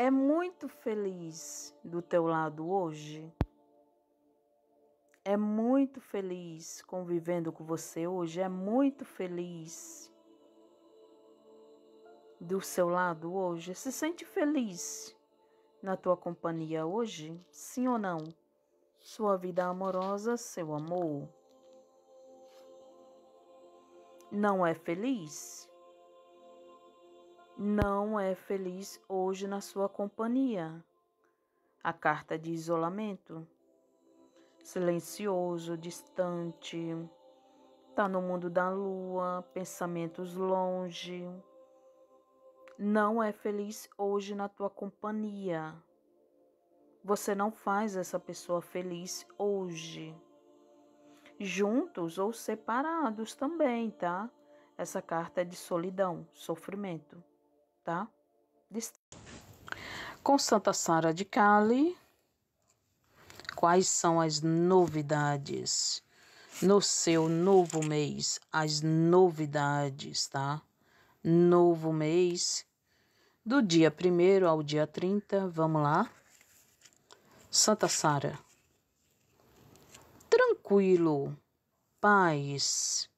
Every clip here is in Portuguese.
é muito feliz do teu lado hoje? É muito feliz convivendo com você hoje? É muito feliz do seu lado hoje? Se sente feliz na tua companhia hoje? Sim ou não? Sua vida amorosa, seu amor. Não é feliz? não é feliz hoje na sua companhia. A carta de isolamento. Silencioso, distante, Tá no mundo da lua, pensamentos longe. Não é feliz hoje na tua companhia. Você não faz essa pessoa feliz hoje. Juntos ou separados também, tá? Essa carta é de solidão, sofrimento tá? Com Santa Sara de Cali, quais são as novidades no seu novo mês? As novidades, tá? Novo mês, do dia 1 ao dia 30, vamos lá. Santa Sara. Tranquilo, paz.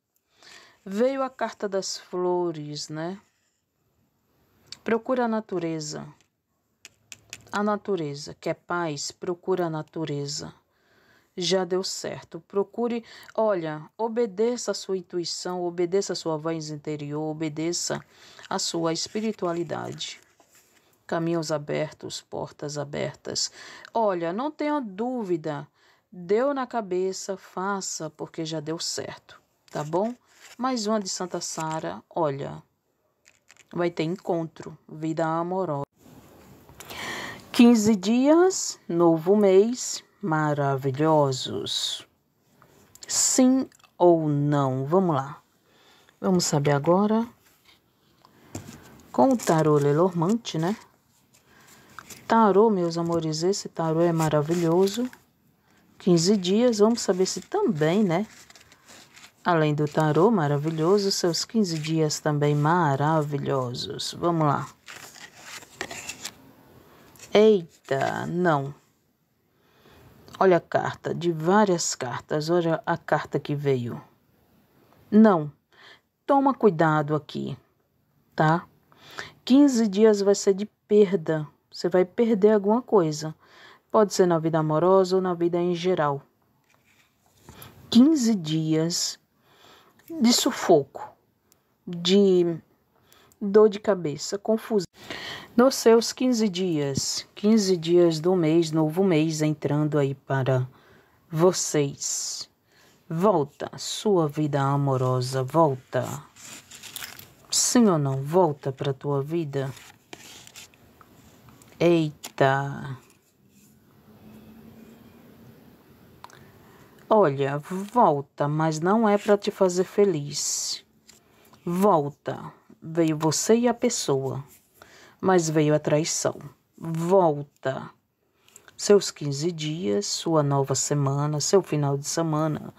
Veio a carta das flores, né? Procura a natureza. A natureza, que é paz, procura a natureza. Já deu certo. Procure, olha, obedeça a sua intuição, obedeça a sua voz interior, obedeça a sua espiritualidade caminhos abertos, portas abertas. Olha, não tenha dúvida, deu na cabeça, faça, porque já deu certo, tá bom? Mais uma de Santa Sara, olha, vai ter encontro, vida amorosa. 15 dias, novo mês, maravilhosos. Sim ou não? Vamos lá. Vamos saber agora com o tarô Lelormante, né? Tarô, meus amores, esse tarô é maravilhoso. 15 dias, vamos saber se também, né? Além do tarô maravilhoso, seus 15 dias também maravilhosos. Vamos lá. Eita, não. Olha a carta, de várias cartas. Olha a carta que veio. Não. Toma cuidado aqui, tá? 15 dias vai ser de perda. Você vai perder alguma coisa. Pode ser na vida amorosa ou na vida em geral. 15 dias de sufoco, de dor de cabeça, confusão. Nos seus 15 dias, 15 dias do mês, novo mês entrando aí para vocês. Volta sua vida amorosa, volta. Sim ou não, volta para tua vida. Eita. Olha, volta, mas não é para te fazer feliz. Volta. Veio você e a pessoa, mas veio a traição. Volta. Seus 15 dias, sua nova semana, seu final de semana,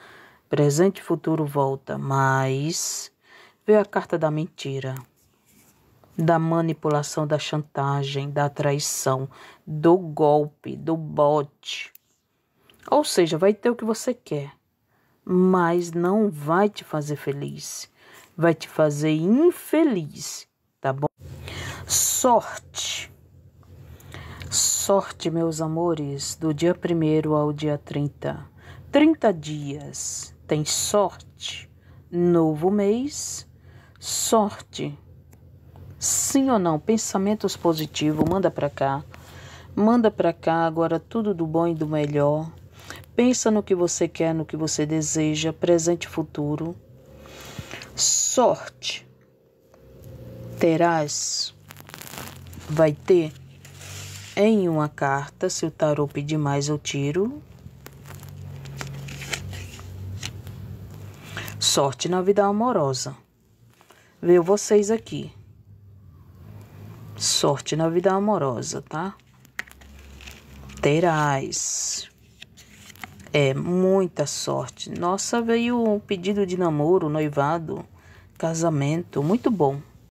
presente e futuro volta, mas veio a carta da mentira, da manipulação, da chantagem, da traição, do golpe, do bote ou seja, vai ter o que você quer, mas não vai te fazer feliz, vai te fazer infeliz, tá bom? Sorte. Sorte, meus amores, do dia 1 ao dia 30. 30 dias. Tem sorte. Novo mês. Sorte. Sim ou não? Pensamentos positivos, manda para cá. Manda para cá agora tudo do bom e do melhor Pensa no que você quer, no que você deseja, presente e futuro. Sorte terás, vai ter em uma carta. Se o tarô pedir mais, eu tiro. Sorte na vida amorosa. Veio vocês aqui. Sorte na vida amorosa, tá? Terás. É, muita sorte. Nossa, veio um pedido de namoro, noivado, casamento, muito bom.